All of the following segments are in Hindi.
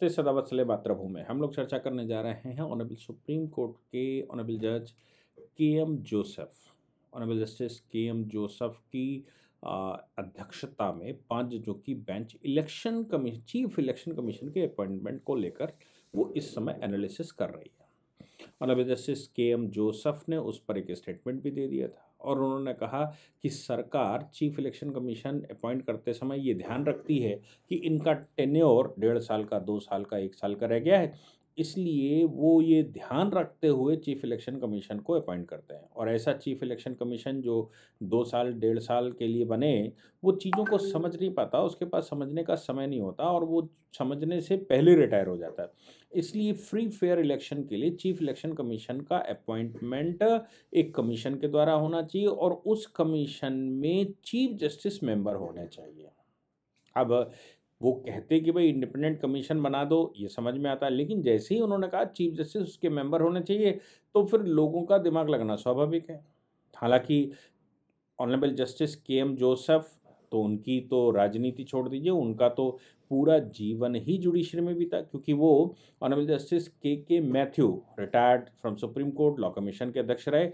तो से सदाबसले मातृभू में हम लोग चर्चा करने जा रहे हैं ऑनरेबल सुप्रीम कोर्ट के ऑनरेबल जज K M Joseph honourable justice K M Joseph की अध्यक्षता में पाँच जजों की bench election commission chief election commission के अपॉइंटमेंट को लेकर वो इस समय एनालिसिस कर रही है honourable justice K M Joseph ने उस पर एक स्टेटमेंट भी दे दिया था और उन्होंने कहा कि सरकार चीफ इलेक्शन कमीशन अपॉइंट करते समय ये ध्यान रखती है कि इनका टेन्योर डेढ़ साल का दो साल का एक साल का रह गया है इसलिए वो ये ध्यान रखते हुए चीफ इलेक्शन कमीशन को अपॉइंट करते हैं और ऐसा चीफ इलेक्शन कमीशन जो दो साल डेढ़ साल के लिए बने वो चीज़ों को समझ नहीं पाता उसके पास समझने का समय नहीं होता और वो समझने से पहले रिटायर हो जाता है इसलिए फ्री फेयर इलेक्शन के लिए चीफ इलेक्शन कमीशन का अपॉइंटमेंट एक कमीशन के द्वारा होना चाहिए और उस कमीशन में चीफ जस्टिस मेंबर होने चाहिए अब वो कहते कि भाई इंडिपेंडेंट कमीशन बना दो ये समझ में आता है लेकिन जैसे ही उन्होंने कहा चीफ जस्टिस उसके मेंबर होने चाहिए तो फिर लोगों का दिमाग लगना स्वाभाविक है हालांकि honourable justice K M Joseph तो उनकी तो राजनीति छोड़ दीजिए उनका तो पूरा जीवन ही जुडिशरी में बीता क्योंकि वो honourable justice K K Mathew retired from supreme court law commission के अध्यक्ष रहे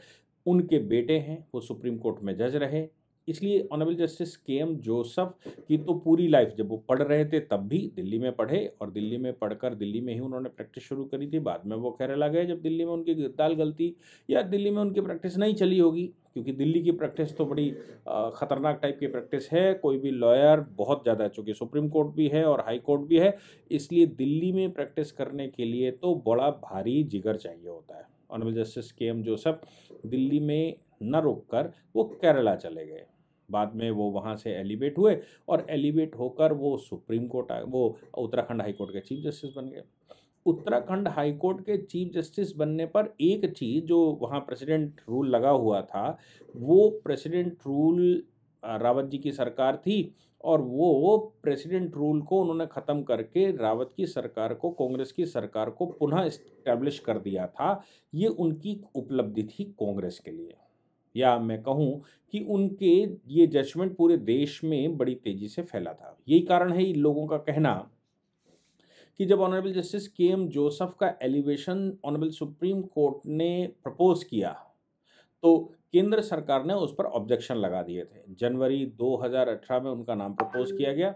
उनके बेटे हैं वो सुप्रीम कोर्ट में जज रहे इसलिए honourable justice K M Joseph की तो पूरी लाइफ जब वो पढ़ रहे थे तब भी दिल्ली में पढ़े और दिल्ली में पढ़कर दिल्ली में ही उन्होंने प्रैक्टिस शुरू करी थी बाद में वो केरला गए जब दिल्ली में उनकी गिरदाल गलती या दिल्ली में उनकी प्रैक्टिस नहीं चली होगी क्योंकि दिल्ली की प्रैक्टिस तो बड़ी ख़तरनाक टाइप की प्रैक्टिस है कोई भी लॉयर बहुत ज़्यादा चूँकि सुप्रीम कोर्ट भी है और हाई कोर्ट भी है इसलिए दिल्ली में प्रैक्टिस करने के लिए तो बड़ा भारी जिगर चाहिए होता है honourable justice K M Joseph Delhi में न रोक कर वो केरला चले गए बाद में वो वहाँ से एलिवेट हुए और एलिवेट होकर वो सुप्रीम कोर्ट आए वो उत्तराखंड हाई कोर्ट के चीफ जस्टिस बन गए उत्तराखंड हाई कोर्ट के चीफ जस्टिस बनने पर एक चीज़ जो वहाँ प्रेसिडेंट रूल लगा हुआ था वो प्रेसिडेंट रूल रावत जी की सरकार थी और वो प्रेसिडेंट रूल को उन्होंने ख़त्म करके रावत की सरकार को कांग्रेस की सरकार को पुनः इस्टेब्लिश कर दिया था ये उनकी उपलब्धि थी कांग्रेस के लिए या मैं कहूँ कि उनके ये जजमेंट पूरे देश में बड़ी तेज़ी से फैला था यही कारण है इन लोगों का कहना कि जब honourable justice K M Joseph का एलिवेशन ऑनरेबल सुप्रीम कोर्ट ने प्रपोज किया तो केंद्र सरकार ने उस पर ऑब्जेक्शन लगा दिए थे जनवरी 2018 में उनका नाम प्रपोज किया गया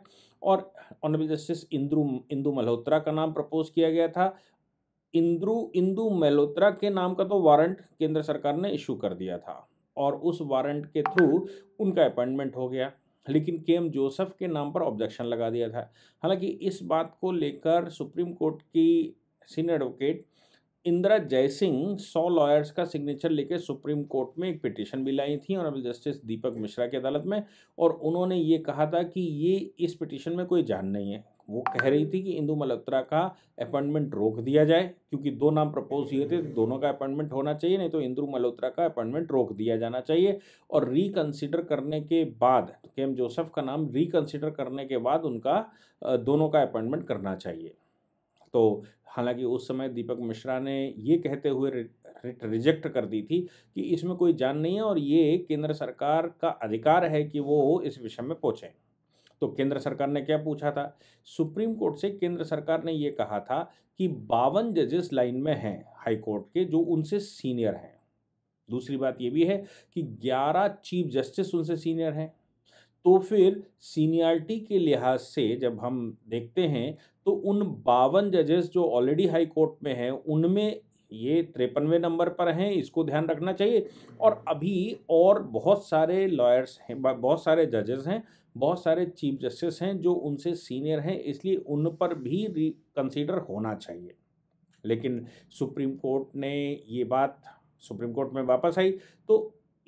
और ऑनरेबल जस्टिस इंद्रू इंदू मल्होत्रा का नाम प्रपोज किया गया था इंद्रू इंदू मल्होत्रा के नाम का तो वारंट केंद्र सरकार ने इशू कर दिया था और उस वारंट के थ्रू उनका अपॉइंटमेंट हो गया लेकिन के एम जोसेफ के नाम पर ऑब्जेक्शन लगा दिया था हालांकि इस बात को लेकर सुप्रीम कोर्ट की सीनियर एडवोकेट इंदिरा जयसिंह सौ लॉयर्स का सिग्नेचर लेकर सुप्रीम कोर्ट में एक पिटिशन भी लाई थी ऑनरेबल जस्टिस दीपक मिश्रा की अदालत में और उन्होंने ये कहा था कि ये इस पिटिशन में कोई जान नहीं है वो कह रही थी कि इंदू मल्होत्रा का अपॉइंटमेंट रोक दिया जाए क्योंकि दो नाम प्रपोज किए थे दोनों का अपॉइंटमेंट होना चाहिए नहीं तो इंदू मल्होत्रा का अपॉइंटमेंट रोक दिया जाना चाहिए और रिकंसिडर करने के बाद के एम जोसेफ का नाम रिकंसिडर करने के बाद उनका दोनों का अपॉइंटमेंट करना चाहिए तो हालांकि उस समय दीपक मिश्रा ने ये कहते हुए रिट रिजेक्ट कर दी थी कि इसमें कोई जान नहीं है और ये केंद्र सरकार का अधिकार है कि वो इस विषय में पहुँचें तो केंद्र सरकार ने क्या पूछा था सुप्रीम कोर्ट से केंद्र सरकार ने ये कहा था कि बावन जजेस लाइन में हैं हाई कोर्ट के जो उनसे सीनियर हैं दूसरी बात ये भी है कि ग्यारह चीफ जस्टिस उनसे सीनियर हैं तो फिर सीनियरिटी के लिहाज से जब हम देखते हैं तो उन बावन जजेस जो ऑलरेडी हाई कोर्ट में हैं उनमें ये तिरपनवे नंबर पर हैं इसको ध्यान रखना चाहिए और अभी और बहुत सारे लॉयर्स हैं बहुत सारे जजेस हैं बहुत सारे चीफ जस्टिस हैं जो उनसे सीनियर हैं इसलिए उन पर भी कंसीडर होना चाहिए लेकिन सुप्रीम कोर्ट ने ये बात सुप्रीम कोर्ट में वापस आई तो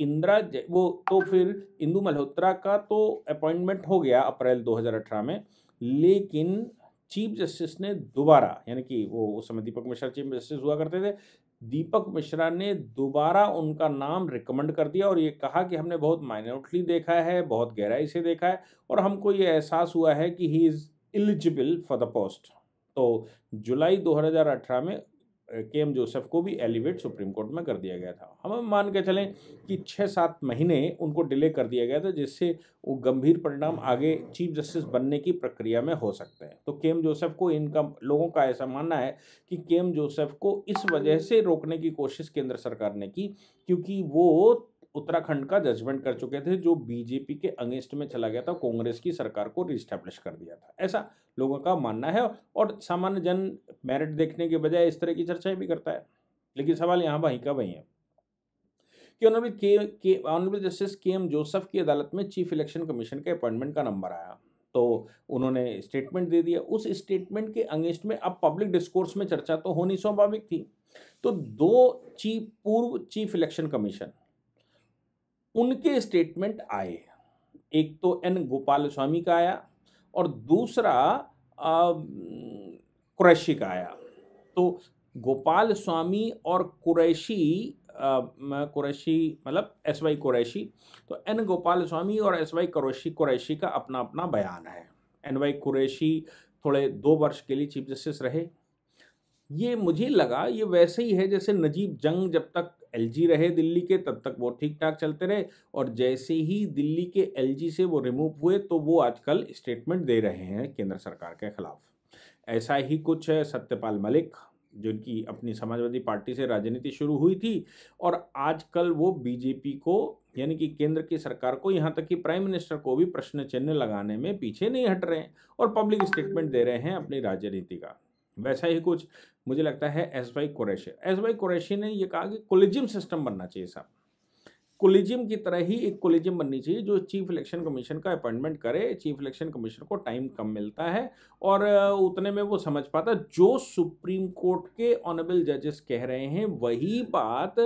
इंदिरा वो तो फिर इंदू मल्होत्रा का तो अपॉइंटमेंट हो गया अप्रैल 2018 में लेकिन चीफ जस्टिस ने दोबारा यानी कि वो उस समय दीपक मिश्रा चीफ जस्टिस हुआ करते थे दीपक मिश्रा ने दोबारा उनका नाम रिकमेंड कर दिया और ये कहा कि हमने बहुत माइनॉरिटली देखा है बहुत गहराई से देखा है और हमको ये एहसास हुआ है कि he is eligible for the post तो जुलाई 2018 में के एम जोसेफ को भी एलिवेट सुप्रीम कोर्ट में कर दिया गया था हम मान के चलें कि छः सात महीने उनको डिले कर दिया गया था जिससे वो गंभीर परिणाम आगे चीफ जस्टिस बनने की प्रक्रिया में हो सकते हैं तो के एम जोसेफ को इनका लोगों का ऐसा मानना है कि के एम जोसेफ को इस वजह से रोकने की कोशिश केंद्र सरकार ने की क्योंकि वो उत्तराखंड का जजमेंट कर चुके थे जो बीजेपी के अगेंस्ट में चला गया था कांग्रेस की सरकार को रिस्टैब्लिश कर दिया था ऐसा लोगों का मानना है और सामान्य जन मेरिट देखने के बजाय इस तरह की चर्चाएं भी करता है लेकिन सवाल यहाँ वहीं का वहीं है कि ऑनरेबल के के honourable justice K M Joseph की अदालत में चीफ इलेक्शन कमीशन के अपॉइंटमेंट का नंबर आया तो उन्होंने स्टेटमेंट दे दिया उस स्टेटमेंट के अगेंस्ट में अब पब्लिक डिस्कोर्स में चर्चा तो होनी स्वाभाविक थी तो दो चीफ पूर्व चीफ इलेक्शन कमीशन उनके स्टेटमेंट आए एक तो एन गोपाल स्वामी का आया और दूसरा कुरैशी का आया तो गोपाल स्वामी और कुरैशी कुरैशी मतलब एस वाई कुरैशी तो एन गोपाल स्वामी और एस वाई कुरैशी कुरैशी का अपना अपना बयान है एन वाई कुरैशी थोड़े दो वर्ष के लिए चीफ जस्टिस रहे ये मुझे लगा ये वैसे ही है जैसे नजीब जंग जब तक एल रहे दिल्ली के तब तक वो ठीक ठाक चलते रहे और जैसे ही दिल्ली के एल से वो रिमूव हुए तो वो आजकल स्टेटमेंट दे रहे हैं केंद्र सरकार के खिलाफ ऐसा ही कुछ है सत्यपाल मलिक जिनकी अपनी समाजवादी पार्टी से राजनीति शुरू हुई थी और आजकल वो बीजेपी को यानी कि केंद्र की सरकार को यहाँ तक कि प्राइम मिनिस्टर को भी प्रश्न चिन्ह लगाने में पीछे नहीं हट रहे हैं और पब्लिक स्टेटमेंट दे रहे हैं अपनी राजनीति का वैसा ही कुछ मुझे लगता है S Y Qureshi S Y Qureshi ने यह कहा कि कोलिजियम सिस्टम बनना चाहिए साहब कोलिजियम की तरह ही एक कोलिजियम बननी चाहिए जो चीफ इलेक्शन कमीशन का अपॉइंटमेंट करे चीफ इलेक्शन कमीशन को टाइम कम मिलता है और उतने में वो समझ पाता जो सुप्रीम कोर्ट के ऑनरेबल जजेस कह रहे हैं वही बात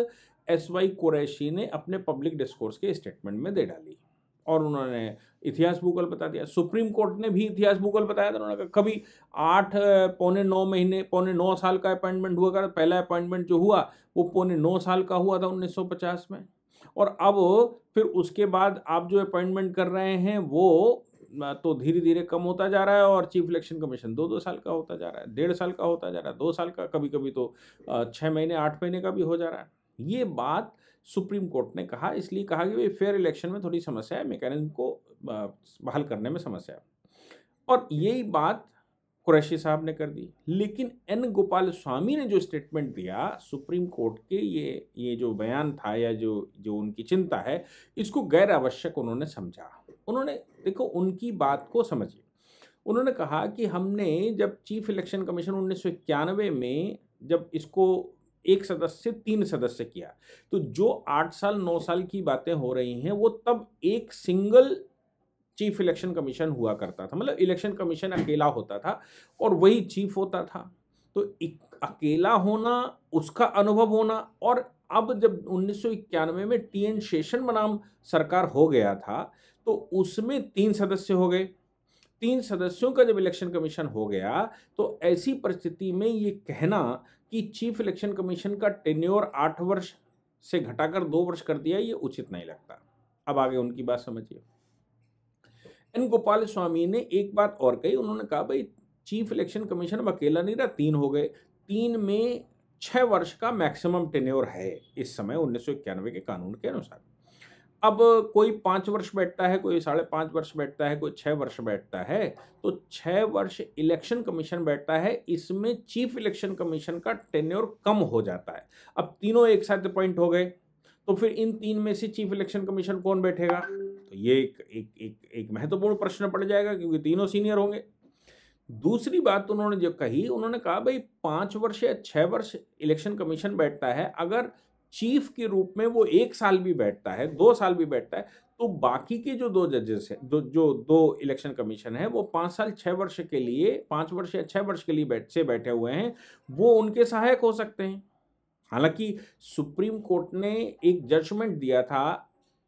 एस वाई कुरैशी ने अपने पब्लिक डिस्कोर्स के स्टेटमेंट में दे डाली और उन्होंने इतिहास भूगोल बता दिया सुप्रीम कोर्ट ने भी इतिहास भूगोल बताया था उन्होंने कहा कभी आठ पौने नौ महीने पौने नौ साल का अपॉइंटमेंट हुआ कर पहला अपॉइंटमेंट जो हुआ वो पौने नौ साल का हुआ था 1950 में और अब फिर उसके बाद आप जो अपॉइंटमेंट कर रहे हैं वो तो धीरे धीरे कम होता जा रहा है और चीफ इलेक्शन कमीशन दो दो साल का होता जा रहा है डेढ़ साल का होता जा रहा है दो साल का कभी कभी तो छः महीने आठ महीने का भी हो जा रहा है ये बात सुप्रीम कोर्ट ने कहा इसलिए कहा कि भाई फेयर इलेक्शन में थोड़ी समस्या है मेकेनिज्म को बहाल करने में समस्या है और यही बात कुरैशी साहब ने कर दी लेकिन एन गोपाल स्वामी ने जो स्टेटमेंट दिया सुप्रीम कोर्ट के ये ये जो बयान था या जो जो उनकी चिंता है इसको गैर आवश्यक उन्होंने समझा उन्होंने देखो उनकी बात को समझिए उन्होंने कहा कि हमने जब चीफ इलेक्शन कमीशन उन्नीस में जब इसको एक सदस्य से तीन सदस्य किया तो जो आठ साल नौ साल की बातें हो रही हैं वो तब एक सिंगल चीफ इलेक्शन कमीशन हुआ करता था मतलब इलेक्शन कमीशन अकेला होता था और वही चीफ होता था तो अकेला होना उसका अनुभव होना और अब जब उन्नीस में टी एन शेषन बनाम सरकार हो गया था तो उसमें तीन सदस्य हो गए तीन सदस्यों का जब इलेक्शन कमीशन हो गया तो ऐसी परिस्थिति में ये कहना कि चीफ इलेक्शन कमीशन का टेन्योर आठ वर्ष से घटाकर दो वर्ष कर दिया ये उचित नहीं लगता अब आगे उनकी बात समझिए एन गोपाल स्वामी ने एक बात और कही उन्होंने कहा भाई चीफ इलेक्शन कमीशन अब अकेला नहीं रहा तीन हो गए तीन में छः वर्ष का मैक्सिमम टेन्योर है इस समय उन्नीस के कानून के अनुसार अब कोई पाँच वर्ष बैठता है कोई साढ़े पाँच वर्ष बैठता है कोई छः वर्ष बैठता है तो छः वर्ष इलेक्शन कमीशन बैठता है इसमें चीफ इलेक्शन कमीशन का टेन्योर कम हो जाता है अब तीनों एक साथ अपॉइंट हो गए तो फिर इन तीन में से चीफ इलेक्शन कमीशन कौन बैठेगा तो ये एक एक एक, एक महत्वपूर्ण प्रश्न पड़ जाएगा क्योंकि तीनों सीनियर होंगे दूसरी बात उन्होंने जो कही उन्होंने कहा भाई पाँच वर्ष या छः वर्ष इलेक्शन कमीशन बैठता है अगर चीफ के रूप में वो एक साल भी बैठता है दो साल भी बैठता है तो बाकी के जो दो जजेस हैं दो जो दो इलेक्शन कमीशन है वो पाँच साल छः वर्ष के लिए पाँच वर्ष या छः वर्ष के लिए बैठ से बैठे हुए हैं वो उनके सहायक हो सकते हैं हालांकि सुप्रीम कोर्ट ने एक जजमेंट दिया था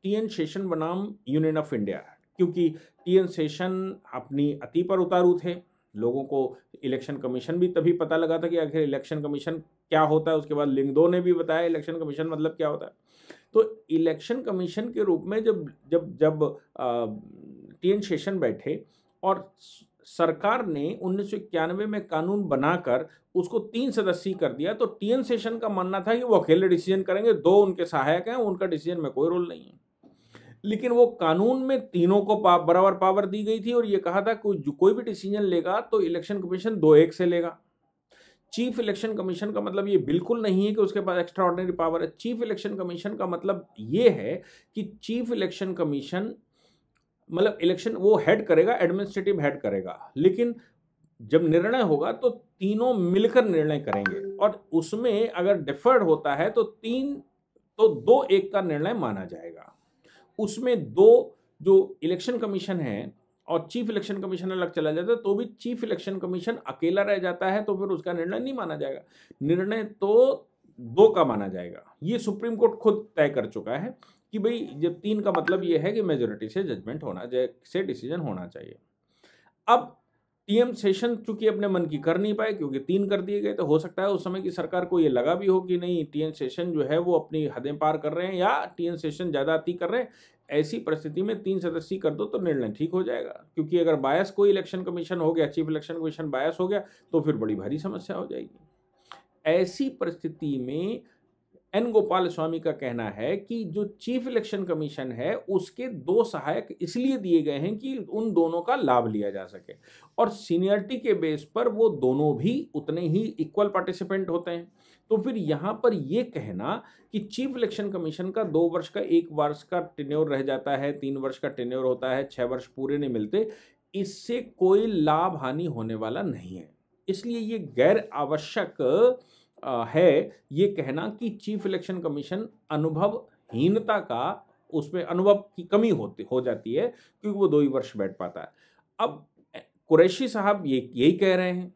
टी एन सेशन बनाम यूनियन ऑफ इंडिया क्योंकि टी एन सेशन अपनी अति पर उतारू थे लोगों को इलेक्शन कमीशन भी तभी पता लगा था कि आखिर इलेक्शन कमीशन क्या होता है उसके बाद लिंगदो ने भी बताया इलेक्शन कमीशन मतलब क्या होता है तो इलेक्शन कमीशन के रूप में जब जब जब टी एन शेषन बैठे और सरकार ने उन्नीस में कानून बनाकर उसको तीन सदस्यीय कर दिया तो टी एन सेशन का मानना था कि वो अकेले डिसीजन करेंगे दो उनके सहायक हैं उनका डिसीजन में कोई रोल नहीं है लेकिन वो कानून में तीनों को बराबर पावर दी गई थी और ये कहा था कि कोई भी डिसीजन लेगा तो इलेक्शन कमीशन दो एक से लेगा चीफ इलेक्शन कमीशन का मतलब ये बिल्कुल नहीं है कि उसके पास एक्स्ट्रा ऑर्डनरी पावर है चीफ इलेक्शन कमीशन का मतलब ये है कि चीफ इलेक्शन कमीशन मतलब इलेक्शन वो हेड करेगा एडमिनिस्ट्रेटिव हेड करेगा लेकिन जब निर्णय होगा तो तीनों मिलकर निर्णय करेंगे और उसमें अगर डिफर्ड होता है तो तीन तो दो एक का निर्णय माना जाएगा उसमें दो जो इलेक्शन कमीशन है और चीफ इलेक्शन कमीशन अलग चला जाता है तो भी चीफ इलेक्शन कमीशन अकेला रह जाता है तो फिर उसका निर्णय नहीं माना जाएगा निर्णय तो दो का माना जाएगा ये सुप्रीम कोर्ट खुद तय कर चुका है कि भाई जब तीन का मतलब ये है कि मेजोरिटी से जजमेंट होना से डिसीजन होना चाहिए अब टीएम सेशन चूंकि अपने मन की कर नहीं पाए क्योंकि तीन कर दिए गए तो हो सकता है उस समय की सरकार को ये लगा भी हो कि नहीं टीएम सेशन जो है वो अपनी हदें पार कर रहे हैं या टीएम सेशन ज़्यादा अति कर रहे हैं ऐसी परिस्थिति में तीन सदस्यीय कर दो तो निर्णय ठीक हो जाएगा क्योंकि अगर बायस कोई इलेक्शन कमीशन हो गया चीफ इलेक्शन कमीशन बायस हो गया तो फिर बड़ी भारी समस्या हो जाएगी ऐसी परिस्थिति में एन गोपाल स्वामी का कहना है कि जो चीफ इलेक्शन कमीशन है उसके दो सहायक इसलिए दिए गए हैं कि उन दोनों का लाभ लिया जा सके और सीनियरिटी के बेस पर वो दोनों भी उतने ही इक्वल पार्टिसिपेंट होते हैं तो फिर यहाँ पर ये कहना कि चीफ इलेक्शन कमीशन का दो वर्ष का एक वर्ष का टेन्योर रह जाता है तीन वर्ष का टेन्योर होता है छः वर्ष पूरे नहीं मिलते इससे कोई लाभ हानि होने वाला नहीं है इसलिए ये गैर आवश्यक है ये कहना कि चीफ इलेक्शन कमीशन अनुभवहीनता का उसमें अनुभव की कमी होती हो जाती है क्योंकि वो दो ही वर्ष बैठ पाता है अब कुरैशी साहब ये यही कह रहे हैं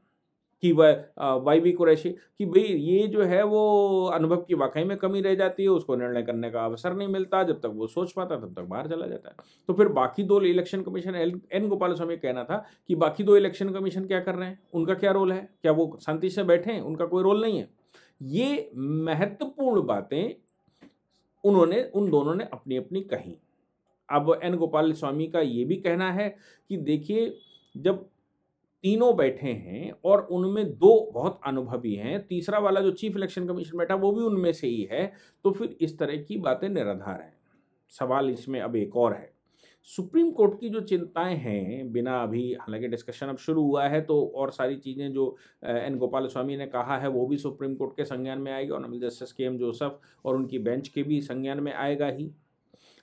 कि वाई भी कुरैशी कि भाई ये जो है वो अनुभव की वाकई में कमी रह जाती है उसको निर्णय करने का अवसर नहीं मिलता जब तक वो सोच पाता तब तक बाहर चला जाता है तो फिर बाकी दो election commission N Gopalaswami कहना था कि बाकी दो इलेक्शन कमीशन क्या कर रहे हैं उनका क्या रोल है क्या वो शांति से बैठे हैं उनका कोई रोल नहीं है ये महत्वपूर्ण बातें उन्होंने उन दोनों ने अपनी अपनी कही अब एन गोपाल स्वामी का ये भी कहना है कि देखिए जब तीनों बैठे हैं और उनमें दो बहुत अनुभवी हैं तीसरा वाला जो चीफ इलेक्शन कमीशन बैठा वो भी उनमें से ही है तो फिर इस तरह की बातें निराधार हैं सवाल इसमें अब एक और है सुप्रीम कोर्ट की जो चिंताएं हैं बिना अभी हालांकि डिस्कशन अब शुरू हुआ है तो और सारी चीज़ें जो एन गोपाल स्वामी ने कहा है वो भी सुप्रीम कोर्ट के संज्ञान में आएगी honourable justice K M Joseph और उनकी बेंच के भी संज्ञान में आएगा ही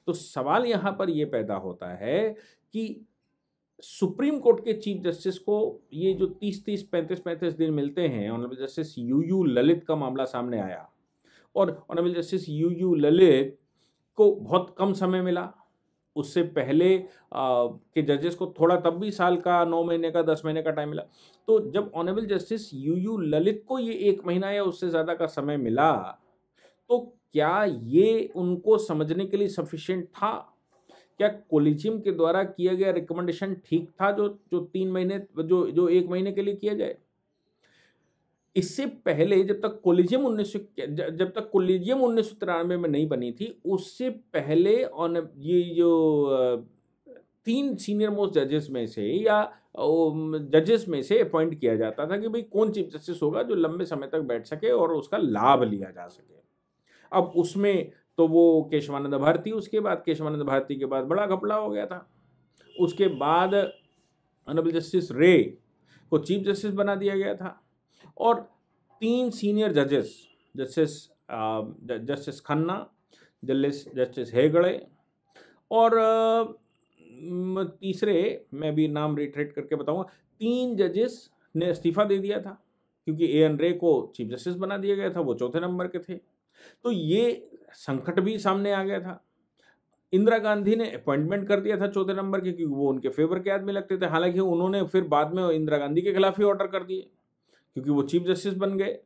तो सवाल यहाँ पर ये पैदा होता है कि सुप्रीम कोर्ट के चीफ जस्टिस को ये जो तीस तीस पैंतीस पैंतीस दिन मिलते हैं honourable justice U U Lalit का मामला सामने आया और honourable justice U U Lalit को बहुत कम समय मिला उससे पहले आ, के जजेस को थोड़ा तब भी साल का नौ महीने का दस महीने का टाइम मिला तो जब honourable justice U U Lalit को ये एक महीना या उससे ज़्यादा का समय मिला तो क्या ये उनको समझने के लिए सफिशेंट था क्या कोलिजियम के द्वारा किया गया रिकमेंडेशन ठीक था जो जो तीन महीने जो जो एक महीने के लिए किया जाए इससे पहले जब तक कोलिजियम उन्नीस जब तक कोलिजियम उन्नीस सौ तिरानवे में नहीं बनी थी उससे पहले ऑन ये जो तीन सीनियर मोस्ट जजेस में से या जजेस में से अपॉइंट किया जाता था कि भाई कौन चीफ जस्टिस होगा जो लंबे समय तक बैठ सके और उसका लाभ लिया जा सके अब उसमें तो वो केशवानंद भारती उसके बाद केशवानंद भारती के बाद बड़ा घपला हो गया था उसके बाद ऑनरेबल जस्टिस रे को चीफ जस्टिस बना दिया गया था और तीन सीनियर जजेस justice justice Khanna justice justice Hegde और um, तीसरे मैं भी नाम रिट्रेट करके बताऊंगा तीन जजेस ने इस्तीफा दे दिया था क्योंकि ए एन रे को चीफ जस्टिस बना दिया गया था वो चौथे नंबर के थे तो ये संकट भी सामने आ गया था इंदिरा गांधी ने अपॉइंटमेंट कर दिया था चौथे नंबर के क्योंकि वो उनके फेवर के आदमी लगते थे हालांकि उन्होंने फिर बाद में इंदिरा गांधी के खिलाफ ही ऑर्डर कर दिए क्योंकि वो चीफ जस्टिस बन गए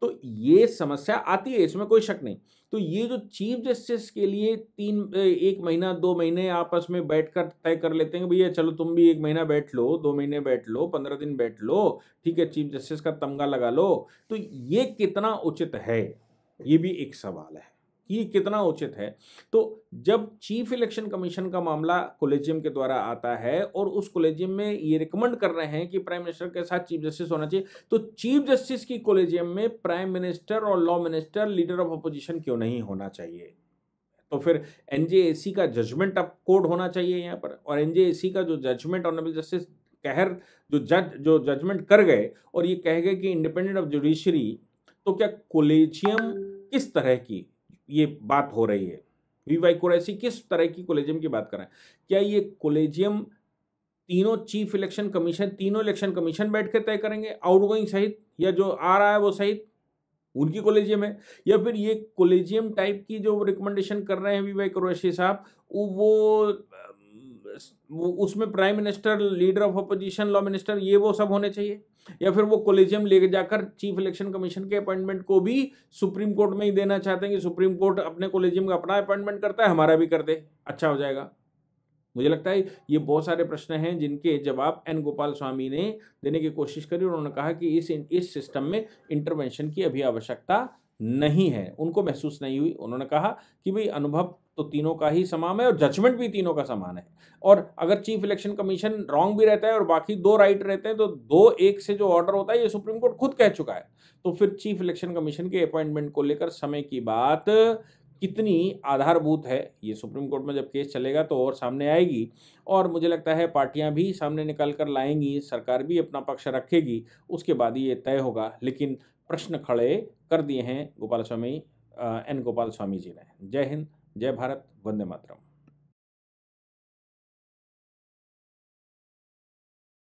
तो ये समस्या आती है इसमें कोई शक नहीं तो ये जो चीफ जस्टिस के लिए तीन एक महीना दो महीने आपस में बैठकर तय कर लेते हैं भैया चलो तुम भी एक महीना बैठ लो दो महीने बैठ लो पंद्रह दिन बैठ लो ठीक है चीफ जस्टिस का तमगा लगा लो तो ये कितना उचित है ये भी एक सवाल है कि ये कितना उचित है तो जब चीफ इलेक्शन कमीशन का मामला कोलेजियम के द्वारा आता है और उस कोलेजियम में ये रिकमेंड कर रहे हैं कि प्राइम मिनिस्टर के साथ चीफ जस्टिस होना चाहिए तो चीफ जस्टिस की कोलेजियम में प्राइम मिनिस्टर और law minister leader of opposition क्यों नहीं होना चाहिए तो फिर एनजेएसी का जजमेंट अब कोड होना चाहिए यहाँ पर और एन का जो जजमेंट ऑनरेबल जस्टिस कहर जो जज जो जजमेंट कर गए और ये कह गए कि इंडिपेंडेंट ऑफ जुडिशरी तो क्या कोलेजियम किस तरह की ये बात हो रही है वी वाई कुरैसी किस तरह की कोलेजियम की बात कर रहे हैं क्या ये कोलेजियम तीनों चीफ इलेक्शन कमीशन तीनों इलेक्शन कमीशन बैठ के तय करेंगे आउटगोइंग सहित या जो आ रहा है वो सहित उनकी कोलेजियम है या फिर ये कोलेजियम टाइप की जो रिकमेंडेशन कर रहे हैं वी वाई कुरैशी साहब वो उसमें prime minister leader of opposition law minister ये वो सब होने चाहिए या फिर वो कोलिजियम लेकर जाकर चीफ इलेक्शन कमीशन के अपॉइंटमेंट को भी सुप्रीम कोर्ट में ही देना चाहते हैं कि सुप्रीम कोर्ट अपने कोलिजियम का अपना अपॉइंटमेंट करता है हमारा भी कर दे अच्छा हो जाएगा मुझे लगता है ये बहुत सारे प्रश्न हैं जिनके जवाब एन गोपाल स्वामी ने देने की कोशिश करी और उन्होंने कहा कि इस इस सिस्टम में इंटरवेंशन की अभी आवश्यकता नहीं है उनको महसूस नहीं हुई उन्होंने कहा कि भाई अनुभव तो तीनों का ही समान है और जजमेंट भी तीनों का समान है और अगर चीफ इलेक्शन कमीशन रॉन्ग भी रहता है और बाकी दो राइट रहते हैं तो दो एक से जो ऑर्डर होता है ये सुप्रीम कोर्ट खुद कह चुका है तो फिर चीफ इलेक्शन कमीशन के अपॉइंटमेंट को लेकर समय की बात कितनी आधारभूत है ये सुप्रीम कोर्ट में जब केस चलेगा तो और सामने आएगी और मुझे लगता है पार्टियां भी सामने निकल कर लाएंगी सरकार भी अपना पक्ष रखेगी उसके बाद ही ये तय होगा लेकिन प्रश्न खड़े कर दिए हैं Gopalaswami N Gopalaswami ji ने जय हिंद जय भारत वंदे मातरम